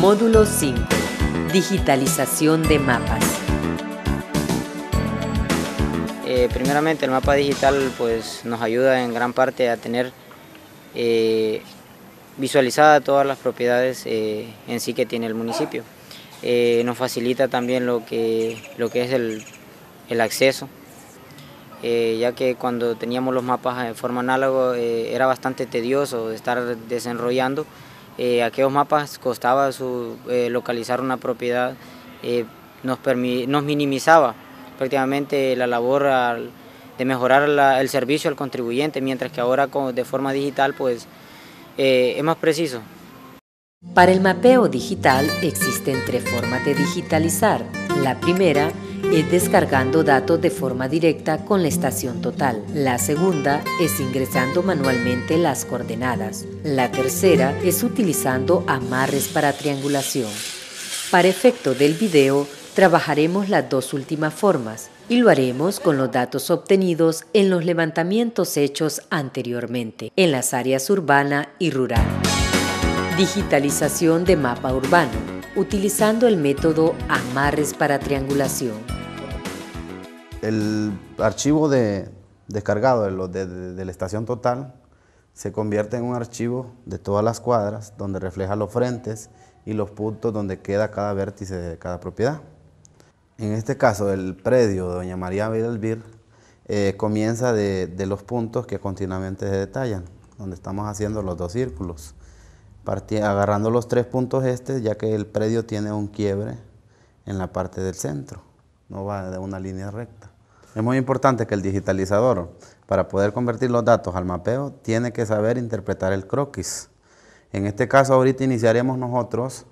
Módulo 5. Digitalización de mapas. Eh, primeramente el mapa digital pues, nos ayuda en gran parte a tener visualizadas eh, visualizada todas las propiedades eh, en sí que tiene el municipio. nos facilita también lo que, es el, el acceso, ya que cuando teníamos los mapas en forma análoga era bastante tedioso estar desenrollando eh, aquellos mapas costaba su, eh, localizar una propiedad, eh, nos, nos, minimizaba prácticamente la labor de mejorar el servicio al contribuyente, mientras que ahora con, de forma digital pues es más preciso. Para el mapeo digital existen tres formas de digitalizar. La primera es descargando datos de forma directa con la estación total. La segunda es ingresando manualmente las coordenadas. La tercera es utilizando amarres para triangulación. Para efecto del video, trabajaremos las dos últimas formas y lo haremos con los datos obtenidos en los levantamientos hechos anteriormente en las áreas urbana y rural. Digitalización de mapa urbano utilizando el método amarres para triangulación el archivo descargado de, la estación total se convierte en un archivo de todas las cuadras donde refleja los frentes y los puntos donde queda cada vértice de cada propiedad. En este caso, el predio de Doña María Vidal eh, comienza de, los puntos que continuamente se detallan, donde estamos haciendo los dos círculos agarrando los tres puntos este, ya que el predio tiene un quiebre en la parte del centro, no va de una línea recta. Es muy importante que el digitalizador, para poder convertir los datos al mapeo, tiene que saber interpretar el croquis. En este caso, ahorita iniciaremos nosotros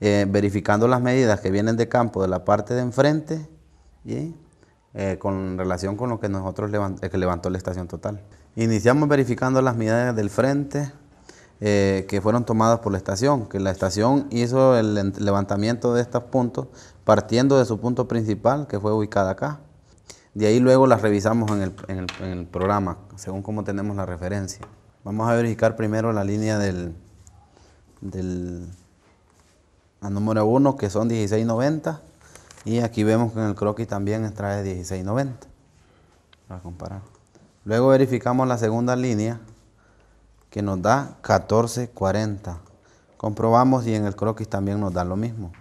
eh, verificando las medidas que vienen de campo de la parte de enfrente eh, con relación con lo que nosotros eh, levantó la estación total. Iniciamos verificando las medidas del frente que fueron tomadas por la estación, que la estación hizo el levantamiento de estos puntos partiendo de su punto principal que fue ubicada acá. De ahí luego las revisamos en el, en, el, programa, según como tenemos la referencia. Vamos a verificar primero la línea del, del número 1, que son 1690. Y aquí vemos que en el croquis también extrae 1690. comparar. Luego verificamos la segunda línea, que nos da 1440. Comprobamos y en el croquis también nos da lo mismo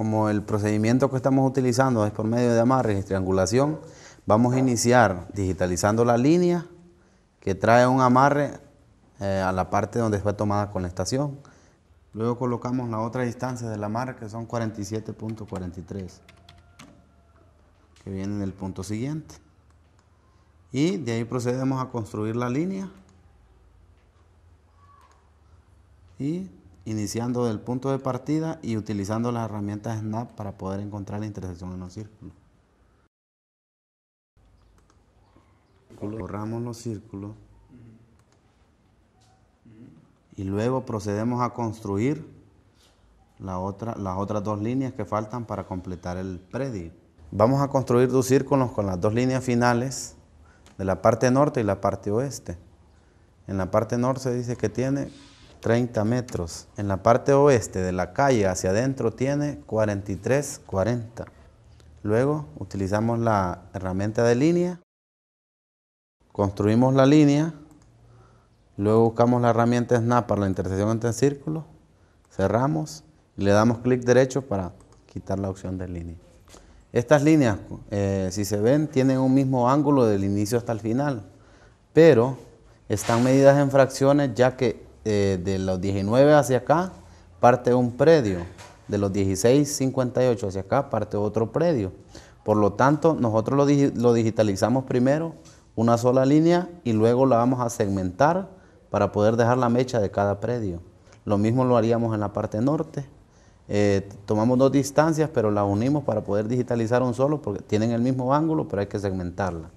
como el procedimiento que estamos utilizando es por medio de amarre y triangulación, vamos a iniciar digitalizando la línea que trae un amarre eh, a la parte donde fue tomada con la estación. Luego colocamos la otra distancia del amarre que son 47.43, que viene en el punto siguiente. Y de ahí procedemos a construir la línea. Y iniciando del punto de partida y utilizando las herramientas SNAP para poder encontrar la intersección en los círculos. Borramos los círculos y luego procedemos a construir otra, las otras dos líneas que faltan para completar el predio. Vamos a construir dos círculos con las dos líneas finales de la parte norte y la parte oeste. En la parte norte dice que tiene 30 metros. En la parte oeste de la calle hacia adentro tiene 4340. Luego utilizamos la herramienta de línea, construimos la línea, luego buscamos la herramienta snap para la intersección entre círculos, cerramos y le damos clic derecho para quitar la opción de línea. Estas líneas, eh, si se ven, tienen un mismo ángulo del inicio hasta el final, pero están medidas en fracciones ya que eh, de los 19 hacia acá parte un predio, de los 16, 58 hacia acá parte otro predio. Por lo tanto, nosotros lo, digitalizamos primero, una sola línea, y luego la vamos a segmentar para poder dejar la mecha de cada predio. Lo mismo lo haríamos en la parte norte. Eh, tomamos dos distancias, pero las unimos para poder digitalizar un solo, porque tienen el mismo ángulo, pero hay que segmentarla.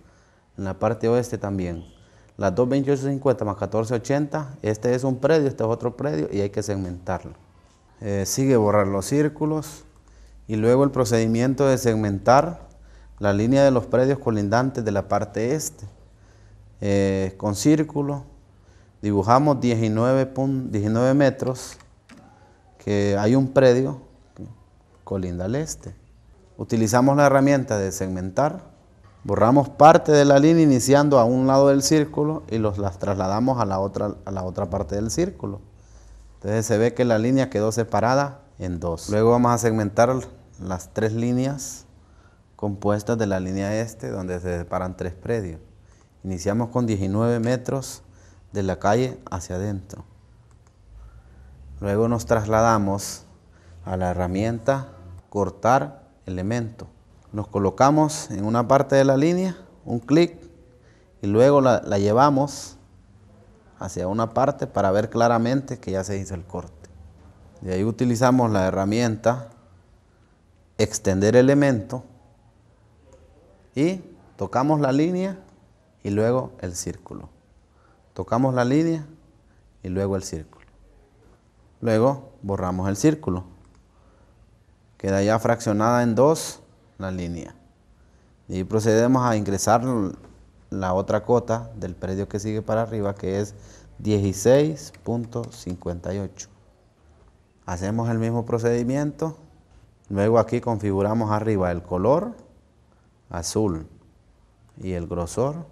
En la parte oeste también. Las 228.50 más 14.80, este es un predio, este es otro predio y hay que segmentarlo. Eh, sigue borrar los círculos y luego el procedimiento de segmentar la línea de los predios colindantes de la parte este eh, con círculo. Dibujamos 19, 19 metros que hay un predio colinda al este. Utilizamos la herramienta de segmentar Borramos parte de la línea iniciando a un lado del círculo y los, las trasladamos a la, otra, a la otra parte del círculo. Entonces se ve que la línea quedó separada en dos. Luego vamos a segmentar las tres líneas compuestas de la línea este donde se separan tres predios. Iniciamos con 19 metros de la calle hacia adentro. Luego nos trasladamos a la herramienta cortar elemento nos colocamos en una parte de la línea, un clic, y luego la, llevamos hacia una parte para ver claramente que ya se hizo el corte. De ahí utilizamos la herramienta extender elemento y tocamos la línea y luego el círculo. Tocamos la línea y luego el círculo. Luego borramos el círculo. Queda ya fraccionada en dos la línea. Y procedemos a ingresar la otra cota del predio que sigue para arriba, que es 16.58. Hacemos el mismo procedimiento. Luego aquí configuramos arriba el color azul y el grosor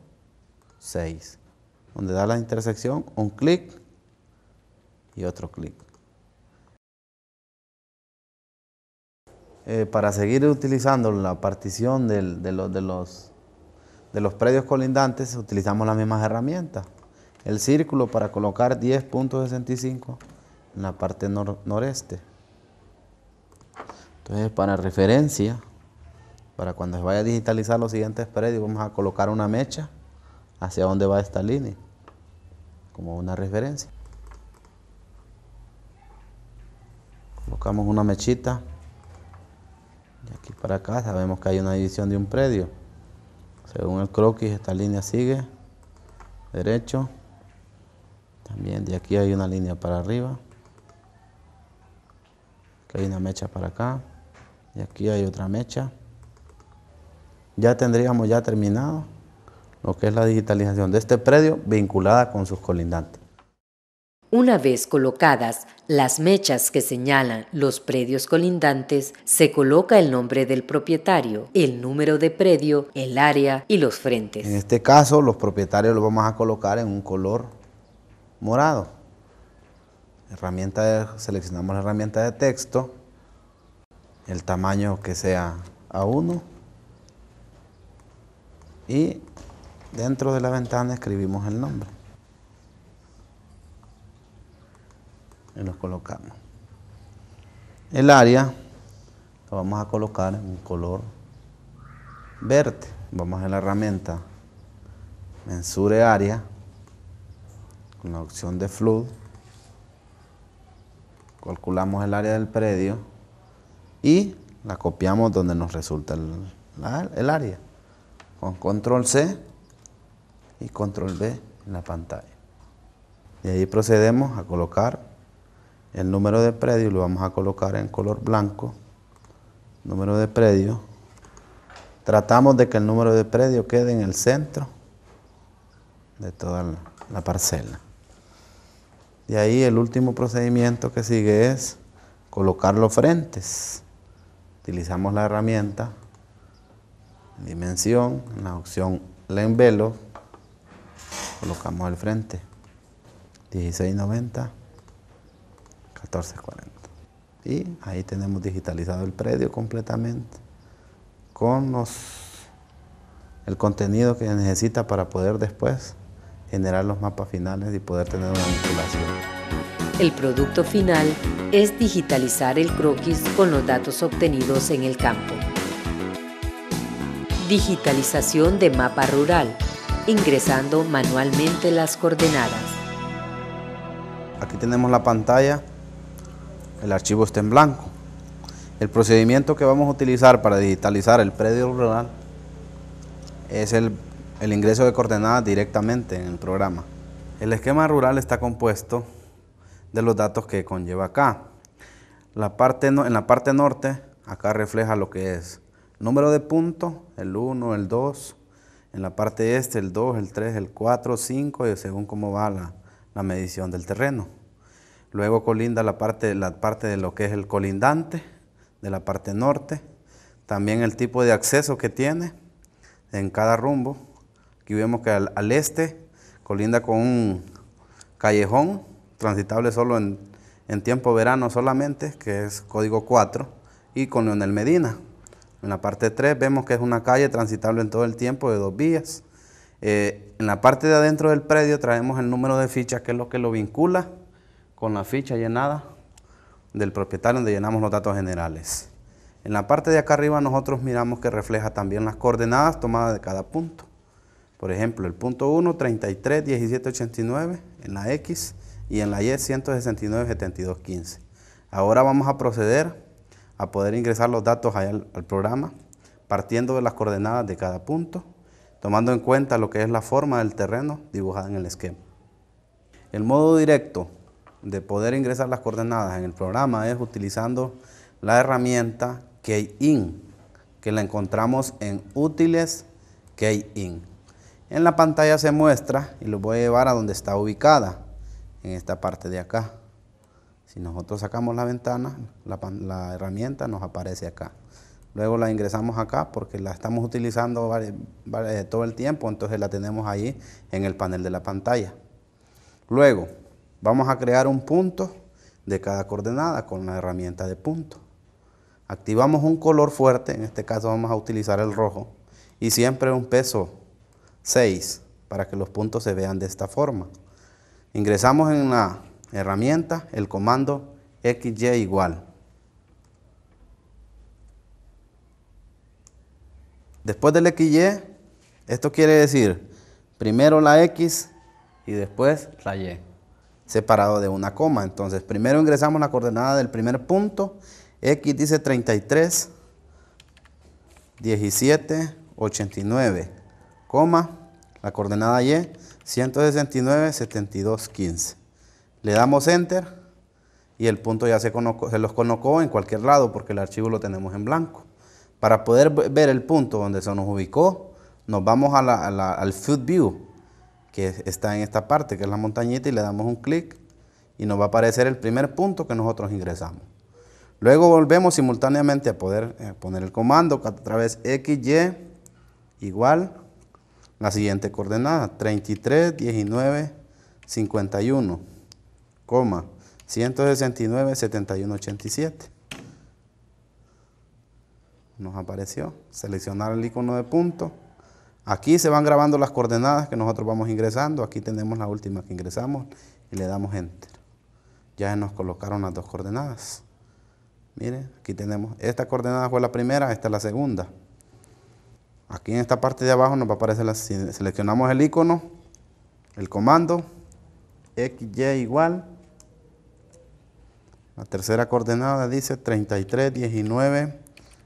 6. Donde da la intersección, un clic y otro clic. Eh, para seguir utilizando la partición de, los, de, los, de los predios colindantes, utilizamos las mismas herramientas. El círculo para colocar 10.65 en la parte noreste. Entonces, para referencia, para cuando se vaya a digitalizar los siguientes predios, vamos a colocar una mecha hacia donde va esta línea, como una referencia. Colocamos una mechita aquí para acá sabemos que hay una división de un predio. Según el croquis, esta línea sigue derecho. También de aquí hay una línea para arriba. Aquí hay una mecha para acá. Y aquí hay otra mecha. Ya tendríamos ya terminado lo que es la digitalización de este predio vinculada con sus colindantes. Una vez colocadas las mechas que señalan los predios colindantes, se coloca el nombre del propietario, el número de predio, el área y los frentes. En este caso, los propietarios los vamos a colocar en un color morado. Herramienta de, seleccionamos la herramienta de texto, el tamaño que sea A1 y dentro de la ventana escribimos el nombre. y los colocamos. El área lo vamos a colocar en un color verde. Vamos a la herramienta Mensure Área con la opción de fluid Calculamos el área del predio y la copiamos donde nos resulta el, área. Con control C y control b en la pantalla. Y ahí procedemos a colocar el número de predio lo vamos a colocar en color blanco, número de predio. Tratamos de que el número de predio quede en el centro de toda la, parcela. Y ahí el último procedimiento que sigue es colocar los frentes. Utilizamos la herramienta dimensión, la opción Lenvelo, colocamos el frente 1690 1440. Y ahí tenemos digitalizado el predio completamente con los, el contenido que necesita para poder después generar los mapas finales y poder tener una vinculación. El producto final es digitalizar el croquis con los datos obtenidos en el campo. Digitalización de mapa rural, ingresando manualmente las coordenadas. Aquí tenemos la pantalla el archivo está en blanco. El procedimiento que vamos a utilizar para digitalizar el predio rural es el, ingreso de coordenadas directamente en el programa. El esquema rural está compuesto de los datos que conlleva acá. La parte en la parte norte, acá refleja lo que es número de puntos, el 1, el 2, en la parte este el 2, el 3, el 4, 5, y según cómo va la medición del terreno. Luego colinda la parte, la parte de lo que es el colindante, de la parte norte. También el tipo de acceso que tiene en cada rumbo. Aquí vemos que al, este colinda con un callejón transitable solo en, tiempo verano solamente, que es código 4, y con Leonel Medina. En la parte 3 vemos que es una calle transitable en todo el tiempo de dos vías. Eh, en la parte de adentro del predio traemos el número de fichas que es lo que lo vincula con la ficha llenada del propietario donde llenamos los datos generales. En la parte de acá arriba nosotros miramos que refleja también las coordenadas tomadas de cada punto. Por ejemplo, el punto 1, 33, 17, 89 en la X y en la Y 169, 72, 15. Ahora vamos a proceder a poder ingresar los datos al, al programa partiendo de las coordenadas de cada punto, tomando en cuenta lo que es la forma del terreno dibujada en el esquema. El modo directo de poder ingresar las coordenadas en el programa es utilizando la herramienta Key-in, que la encontramos en útiles Key-in. En la pantalla se muestra y lo voy a llevar a donde está ubicada, en esta parte de acá. Si nosotros sacamos la ventana, la, la herramienta nos aparece acá. Luego la ingresamos acá porque la estamos utilizando todo el tiempo, entonces la tenemos ahí en el panel de la pantalla. Luego, Vamos a crear un punto de cada coordenada con la herramienta de punto. Activamos un color fuerte, en este caso vamos a utilizar el rojo, y siempre un peso 6 para que los puntos se vean de esta forma. Ingresamos en la herramienta el comando xy igual. Después del XY, esto quiere decir primero la X y después la Y separado de una coma. Entonces, primero ingresamos la coordenada del primer punto. X dice 33, 17, 89, coma, la coordenada Y, 169, 72, 15. Le damos Enter y el punto ya se, se los colocó en cualquier lado porque el archivo lo tenemos en blanco. Para poder ver el punto donde se nos ubicó, nos vamos al food View que está en esta parte, que es la montañita, y le damos un clic y nos va a aparecer el primer punto que nosotros ingresamos. Luego volvemos simultáneamente a poder eh, poner el comando a través XY igual la siguiente coordenada, 33, 19, 51, 169, 71, 87. Nos apareció seleccionar el icono de punto. Aquí se van grabando las coordenadas que nosotros vamos ingresando. Aquí tenemos la última que ingresamos y le damos Enter. Ya nos colocaron las dos coordenadas. Miren, aquí tenemos, esta coordenada fue la primera, esta es la segunda. Aquí en esta parte de abajo nos va a aparecer, la, seleccionamos el icono, el comando, XY igual. La tercera coordenada dice 33, 19,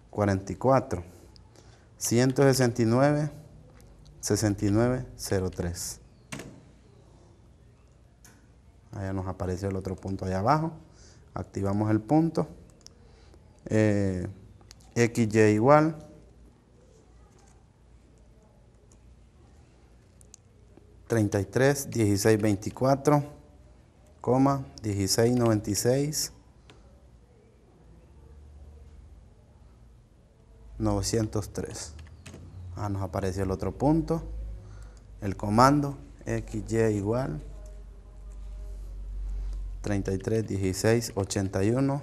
44, 169. 6903. Allá nos aparece el otro punto allá abajo. Activamos el punto. Eh, XY igual. $33, dieciséis veinticuatro coma, seis novecientos 903. Ah, nos aparece el otro punto. El comando XY igual 33 16 81,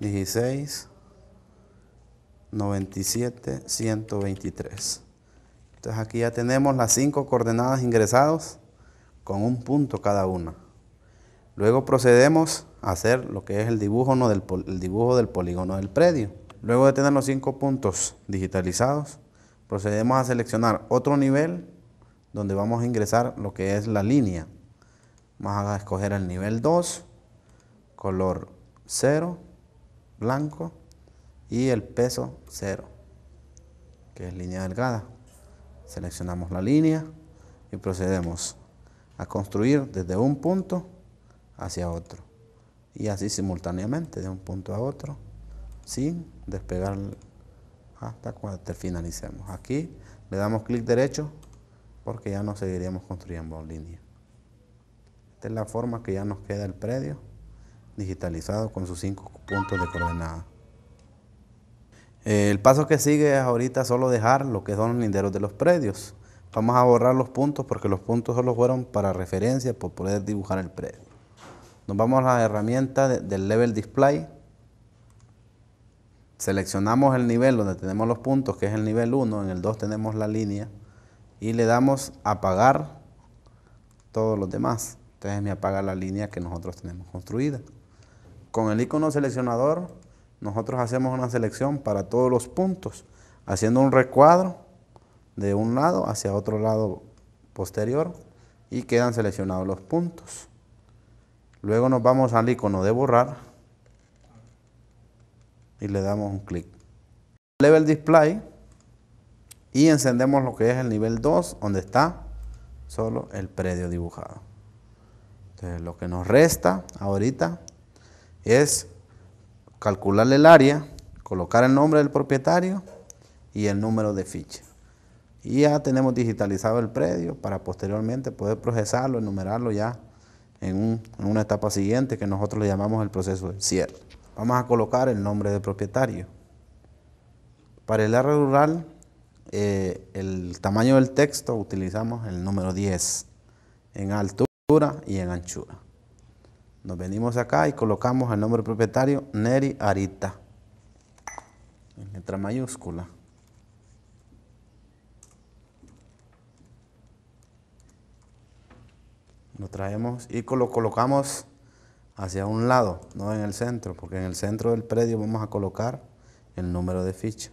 16 97 123. Entonces aquí ya tenemos las cinco coordenadas ingresadas con un punto cada una. Luego procedemos a hacer lo que es el dibujo, no del, el dibujo del polígono del predio. Luego de tener los cinco puntos digitalizados, procedemos a seleccionar otro nivel donde vamos a ingresar lo que es la línea. Vamos a escoger el nivel 2, color 0, blanco y el peso 0, que es línea delgada. Seleccionamos la línea y procedemos a construir desde un punto hacia otro y así simultáneamente de un punto a otro sin despegar hasta cuando finalicemos. Aquí le damos clic derecho porque ya no seguiríamos construyendo en línea. Esta es la forma que ya nos queda el predio digitalizado con sus cinco puntos de coordenada. El paso que sigue es ahorita solo dejar lo que son los linderos de los predios. Vamos a borrar los puntos porque los puntos solo fueron para referencia por poder dibujar el predio. Nos vamos a la herramienta del level display Seleccionamos el nivel donde tenemos los puntos, que es el nivel 1, en el 2 tenemos la línea, y le damos apagar todos los demás. Entonces me apaga la línea que nosotros tenemos construida. Con el icono seleccionador, nosotros hacemos una selección para todos los puntos, haciendo un recuadro de un lado hacia otro lado posterior y quedan seleccionados los puntos. Luego nos vamos al icono de borrar y le damos un clic. Level Display y encendemos lo que es el nivel 2 donde está solo el predio dibujado. Entonces lo que nos resta ahorita es calcularle el área, colocar el nombre del propietario y el número de ficha. Y ya tenemos digitalizado el predio para posteriormente poder procesarlo, enumerarlo ya en, en una etapa siguiente que nosotros le llamamos el proceso de cierre. Vamos a colocar el nombre del propietario. Para el área rural, eh, el tamaño del texto utilizamos el número 10 en altura y en anchura. Nos venimos acá y colocamos el nombre del propietario Neri Arita en letra mayúscula. Lo traemos y lo colocamos hacia un lado, no en el centro, porque en el centro del predio vamos a colocar el número de ficha.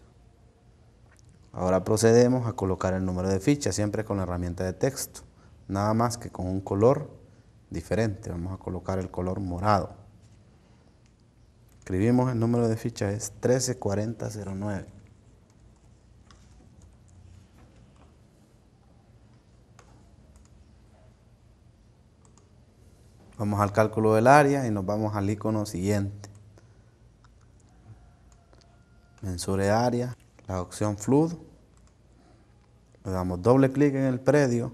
Ahora procedemos a colocar el número de ficha, siempre con la herramienta de texto, nada más que con un color diferente. Vamos a colocar el color morado. Escribimos el número de ficha es 134009. Vamos al cálculo del área y nos vamos al icono siguiente. Mensure área, la opción flood. Le damos doble clic en el predio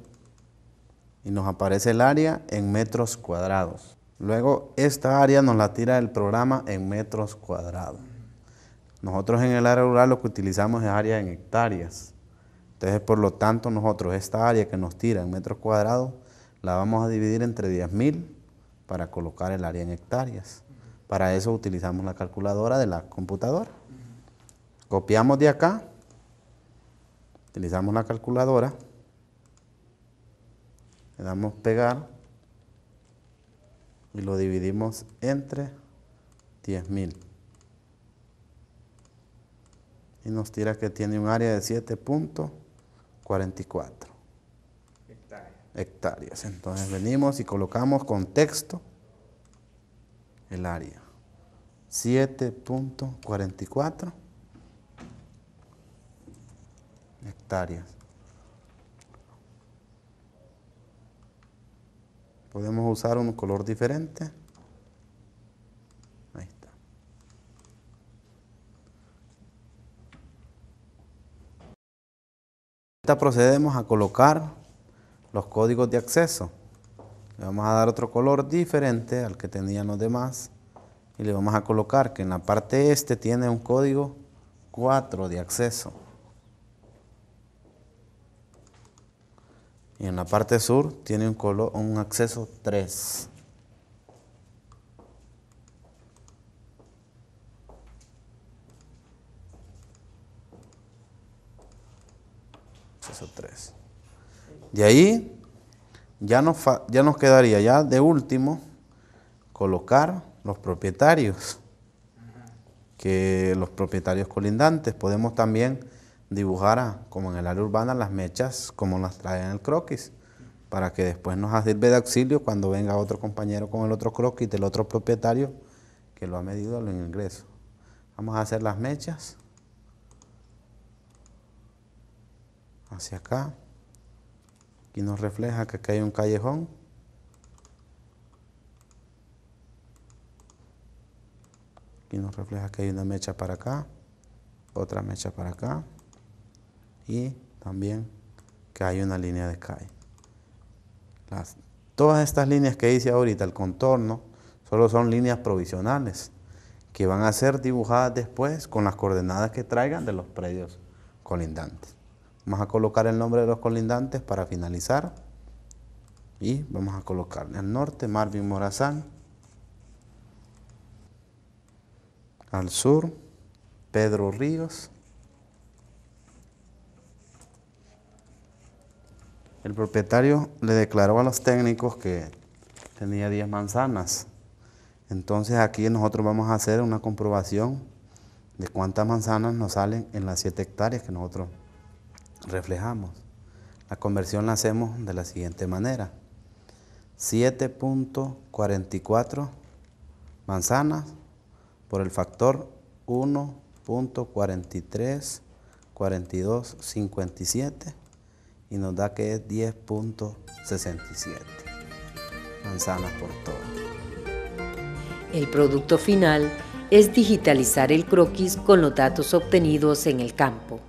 y nos aparece el área en metros cuadrados. Luego esta área nos la tira el programa en metros cuadrados. Nosotros en el área rural lo que utilizamos es área en hectáreas. Entonces, por lo tanto, nosotros esta área que nos tira en metros cuadrados la vamos a dividir entre 10.000 para colocar el área en hectáreas. Para eso utilizamos la calculadora de la computadora. Copiamos de acá, utilizamos la calculadora, le damos pegar y lo dividimos entre 10.000. Y nos tira que tiene un área de 7.44 hectáreas. Entonces venimos y colocamos con texto el área. 7.44 hectáreas. Podemos usar un color diferente. Ahí está. procedemos a colocar los códigos de acceso. Le vamos a dar otro color diferente al que tenían los demás y le vamos a colocar que en la parte este tiene un código 4 de acceso. Y en la parte sur tiene un, color, un acceso 3. De ahí ya nos, ya nos quedaría ya de último colocar los propietarios, que los propietarios colindantes. Podemos también dibujar, como en el área urbana, las mechas como las trae en el croquis, para que después nos sirve de auxilio cuando venga otro compañero con el otro croquis del otro propietario que lo ha medido en ingreso. Vamos a hacer las mechas hacia acá. Aquí nos refleja que acá hay un callejón. Aquí nos refleja que hay una mecha para acá, otra mecha para acá y también que hay una línea de calle. todas estas líneas que hice ahorita, el contorno, solo son líneas provisionales que van a ser dibujadas después con las coordenadas que traigan de los predios colindantes. Vamos a colocar el nombre de los colindantes para finalizar. Y vamos a colocarle al norte Marvin Morazán. Al sur Pedro Ríos. El propietario le declaró a los técnicos que tenía 10 manzanas. Entonces aquí nosotros vamos a hacer una comprobación de cuántas manzanas nos salen en las 7 hectáreas que nosotros reflejamos. La conversión la hacemos de la siguiente manera. 7.44 manzanas por el factor 1.43, 42, y nos da que es 10.67 manzanas por todo. El producto final es digitalizar el croquis con los datos obtenidos en el campo.